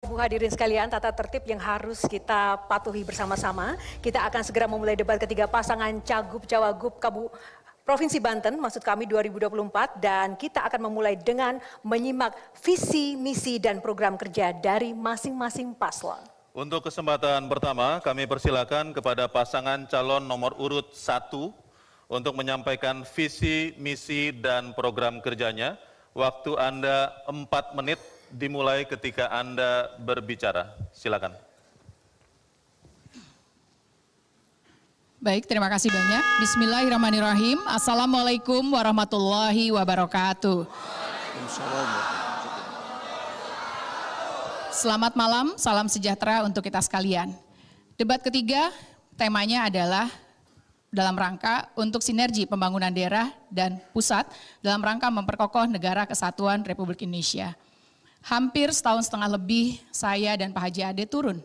Bu hadirin sekalian, tata tertib yang harus kita patuhi bersama-sama. Kita akan segera memulai debat ketiga pasangan Cagup Cawagup Kabu Provinsi Banten, maksud kami 2024, dan kita akan memulai dengan menyimak visi, misi, dan program kerja dari masing-masing paslon. Untuk kesempatan pertama, kami persilakan kepada pasangan calon nomor urut 1 untuk menyampaikan visi, misi, dan program kerjanya. Waktu Anda 4 menit dimulai ketika Anda berbicara. Silakan. Baik, terima kasih banyak. Bismillahirrahmanirrahim. Assalamualaikum warahmatullahi wabarakatuh. Selamat malam, salam sejahtera untuk kita sekalian. Debat ketiga temanya adalah dalam rangka untuk sinergi pembangunan daerah dan pusat dalam rangka memperkokoh negara kesatuan Republik Indonesia hampir setahun setengah lebih saya dan Pak Haji Ade turun,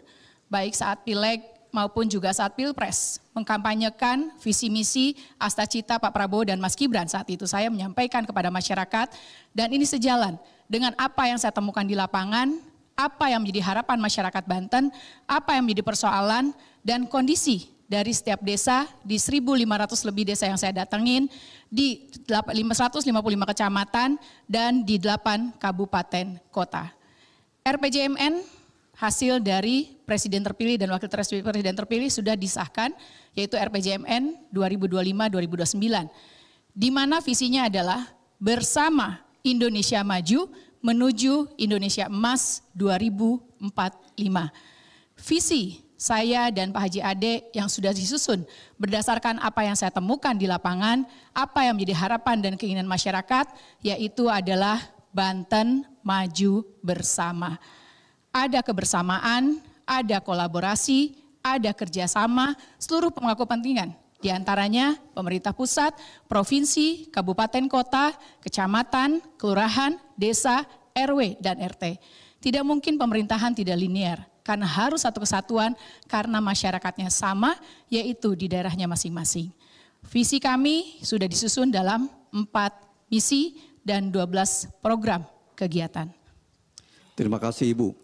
baik saat pileg maupun juga saat pilpres, mengkampanyekan visi misi asta cita Pak Prabowo dan Mas Gibran saat itu saya menyampaikan kepada masyarakat dan ini sejalan dengan apa yang saya temukan di lapangan, apa yang menjadi harapan masyarakat Banten, apa yang menjadi persoalan dan kondisi dari setiap desa di 1.500 lebih desa yang saya datengin di 155 kecamatan dan di 8 kabupaten kota. RPJMN hasil dari presiden terpilih dan wakil presiden terpilih sudah disahkan yaitu RPJMN 2025-2029 di mana visinya adalah bersama Indonesia maju menuju Indonesia emas 2045. Visi saya dan Pak Haji Ade yang sudah disusun berdasarkan apa yang saya temukan di lapangan, apa yang menjadi harapan dan keinginan masyarakat, yaitu adalah Banten maju bersama. Ada kebersamaan, ada kolaborasi, ada kerjasama seluruh pemangku pentingan, di antaranya pemerintah pusat, provinsi, kabupaten kota, kecamatan, kelurahan, desa, RW, dan RT. Tidak mungkin pemerintahan tidak linier, karena harus satu kesatuan karena masyarakatnya sama yaitu di daerahnya masing-masing. Visi kami sudah disusun dalam empat misi dan 12 program kegiatan. Terima kasih Ibu.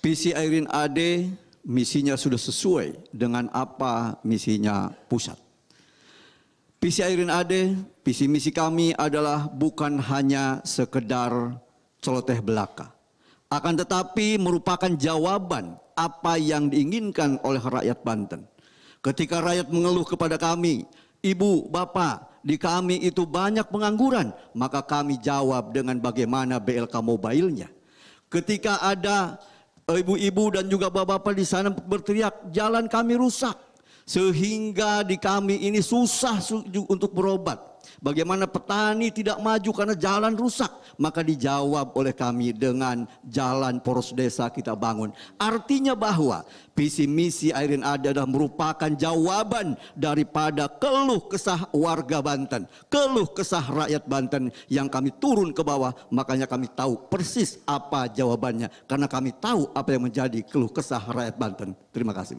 PC Airin AD misinya sudah sesuai dengan apa misinya pusat. PC Airin AD, visi misi kami adalah bukan hanya sekedar celoteh belaka akan tetapi merupakan jawaban apa yang diinginkan oleh rakyat Banten. Ketika rakyat mengeluh kepada kami, ibu, bapak, di kami itu banyak pengangguran, maka kami jawab dengan bagaimana BLK mobilnya. Ketika ada eh, ibu-ibu dan juga bapak-bapak di sana berteriak, jalan kami rusak. Sehingga di kami ini susah untuk berobat Bagaimana petani tidak maju karena jalan rusak. Maka dijawab oleh kami dengan jalan poros desa kita bangun. Artinya bahwa visi misi Airin Ade adalah merupakan jawaban daripada keluh kesah warga Banten. Keluh kesah rakyat Banten yang kami turun ke bawah. Makanya kami tahu persis apa jawabannya. Karena kami tahu apa yang menjadi keluh kesah rakyat Banten. Terima kasih.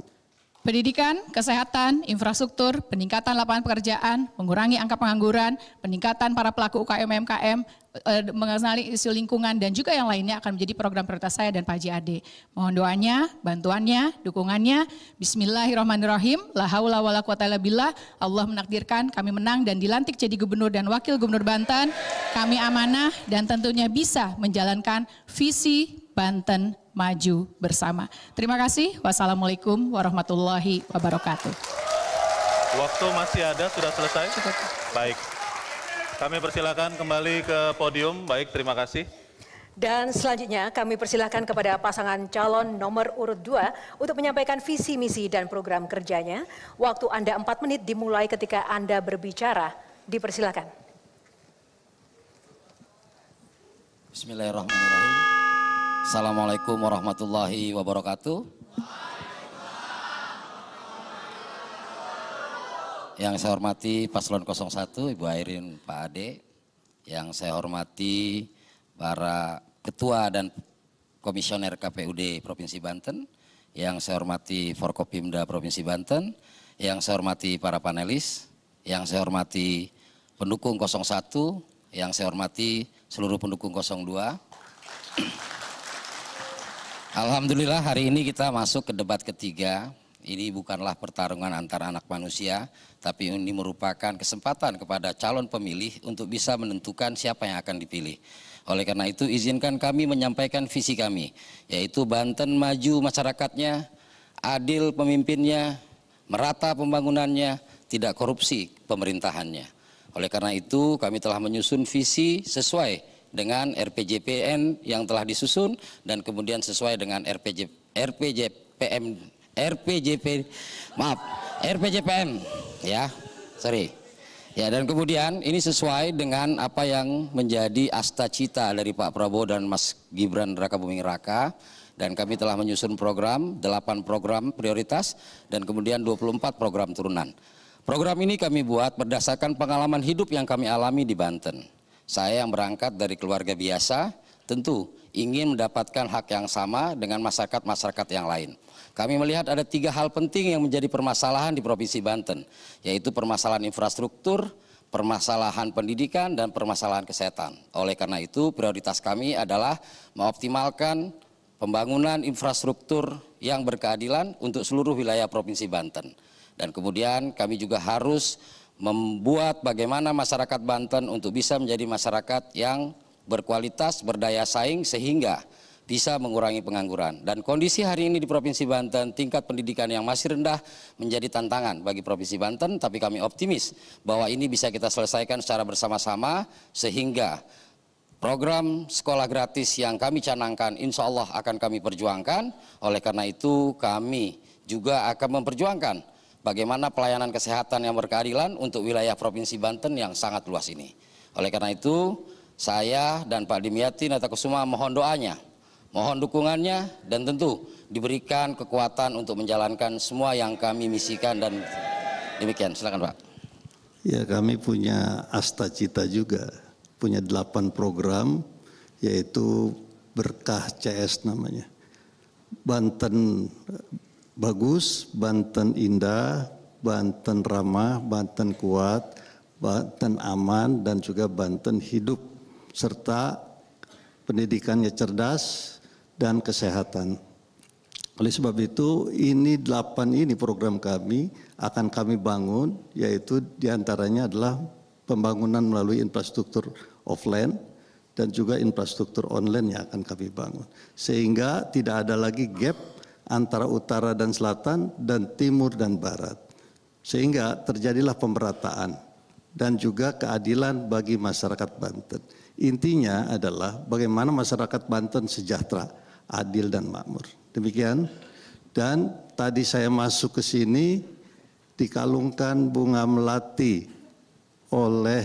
Pendidikan, kesehatan, infrastruktur, peningkatan lapangan pekerjaan, mengurangi angka pengangguran, peningkatan para pelaku UKM MKM, eh, mengenali isu lingkungan dan juga yang lainnya akan menjadi program prioritas saya dan Pak JAD. Mohon doanya, bantuannya, dukungannya. Bismillahirrahmanirrahim. La haula wala quwata illa billah. Allah menakdirkan kami menang dan dilantik jadi gubernur dan wakil gubernur Banten. Kami amanah dan tentunya bisa menjalankan visi Banten maju bersama. Terima kasih. Wassalamualaikum warahmatullahi wabarakatuh. Waktu masih ada, sudah selesai? Baik. Kami persilakan kembali ke podium. Baik, terima kasih. Dan selanjutnya kami persilahkan kepada pasangan calon nomor urut 2 untuk menyampaikan visi, misi, dan program kerjanya. Waktu Anda 4 menit dimulai ketika Anda berbicara. Dipersilakan. Bismillahirrahmanirrahim. Assalamualaikum warahmatullahi wabarakatuh. Yang saya hormati Paslon 01 Ibu Airin Pak Ade. Yang saya hormati para ketua dan komisioner KPUD Provinsi Banten. Yang saya hormati Forkopimda Provinsi Banten. Yang saya hormati para panelis. Yang saya hormati pendukung 01. Yang saya hormati seluruh pendukung 02. Alhamdulillah hari ini kita masuk ke debat ketiga. Ini bukanlah pertarungan antara anak manusia, tapi ini merupakan kesempatan kepada calon pemilih untuk bisa menentukan siapa yang akan dipilih. Oleh karena itu izinkan kami menyampaikan visi kami, yaitu Banten maju masyarakatnya, adil pemimpinnya, merata pembangunannya, tidak korupsi pemerintahannya. Oleh karena itu kami telah menyusun visi sesuai dengan RPJPN yang telah disusun dan kemudian sesuai dengan RPJ, RPJPM RPJP maaf RPJPN ya sorry Ya, dan kemudian ini sesuai dengan apa yang menjadi asta cita dari Pak Prabowo dan Mas Gibran Raka Buming Raka. Dan kami telah menyusun program, 8 program prioritas, dan kemudian 24 program turunan. Program ini kami buat berdasarkan pengalaman hidup yang kami alami di Banten. Saya yang berangkat dari keluarga biasa, tentu ingin mendapatkan hak yang sama dengan masyarakat-masyarakat yang lain. Kami melihat ada tiga hal penting yang menjadi permasalahan di Provinsi Banten, yaitu permasalahan infrastruktur, permasalahan pendidikan, dan permasalahan kesehatan. Oleh karena itu, prioritas kami adalah mengoptimalkan pembangunan infrastruktur yang berkeadilan untuk seluruh wilayah Provinsi Banten. Dan kemudian kami juga harus membuat bagaimana masyarakat Banten untuk bisa menjadi masyarakat yang berkualitas, berdaya saing sehingga bisa mengurangi pengangguran. Dan kondisi hari ini di Provinsi Banten tingkat pendidikan yang masih rendah menjadi tantangan bagi Provinsi Banten, tapi kami optimis bahwa ini bisa kita selesaikan secara bersama-sama sehingga program sekolah gratis yang kami canangkan insya Allah akan kami perjuangkan. Oleh karena itu kami juga akan memperjuangkan bagaimana pelayanan kesehatan yang berkeadilan untuk wilayah Provinsi Banten yang sangat luas ini. Oleh karena itu, saya dan Pak Dimyati Natakusuma mohon doanya, mohon dukungannya, dan tentu diberikan kekuatan untuk menjalankan semua yang kami misikan dan demikian. Silakan Pak. Ya kami punya Asta Cita juga, punya delapan program yaitu berkah CS namanya. Banten bagus, Banten indah, Banten ramah, Banten kuat, Banten aman, dan juga Banten hidup, serta pendidikannya cerdas dan kesehatan. Oleh sebab itu, ini delapan ini program kami akan kami bangun, yaitu diantaranya adalah pembangunan melalui infrastruktur offline dan juga infrastruktur online yang akan kami bangun. Sehingga tidak ada lagi gap antara utara dan selatan dan timur dan barat. Sehingga terjadilah pemerataan dan juga keadilan bagi masyarakat Banten. Intinya adalah bagaimana masyarakat Banten sejahtera, adil dan makmur. Demikian. Dan tadi saya masuk ke sini dikalungkan bunga melati oleh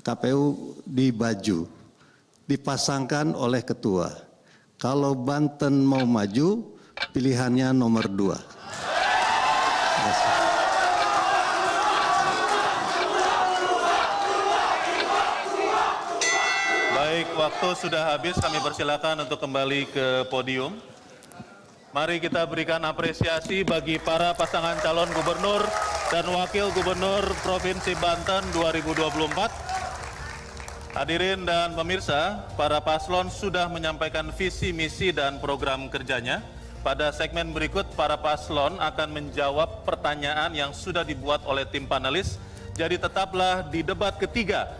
KPU di baju dipasangkan oleh ketua. Kalau Banten mau maju, pilihannya nomor dua. Baik, waktu sudah habis. Kami persilakan untuk kembali ke podium. Mari kita berikan apresiasi bagi para pasangan calon gubernur dan wakil gubernur Provinsi Banten 2024. Hadirin dan pemirsa, para paslon sudah menyampaikan visi, misi, dan program kerjanya. Pada segmen berikut, para paslon akan menjawab pertanyaan yang sudah dibuat oleh tim panelis. Jadi tetaplah di debat ketiga.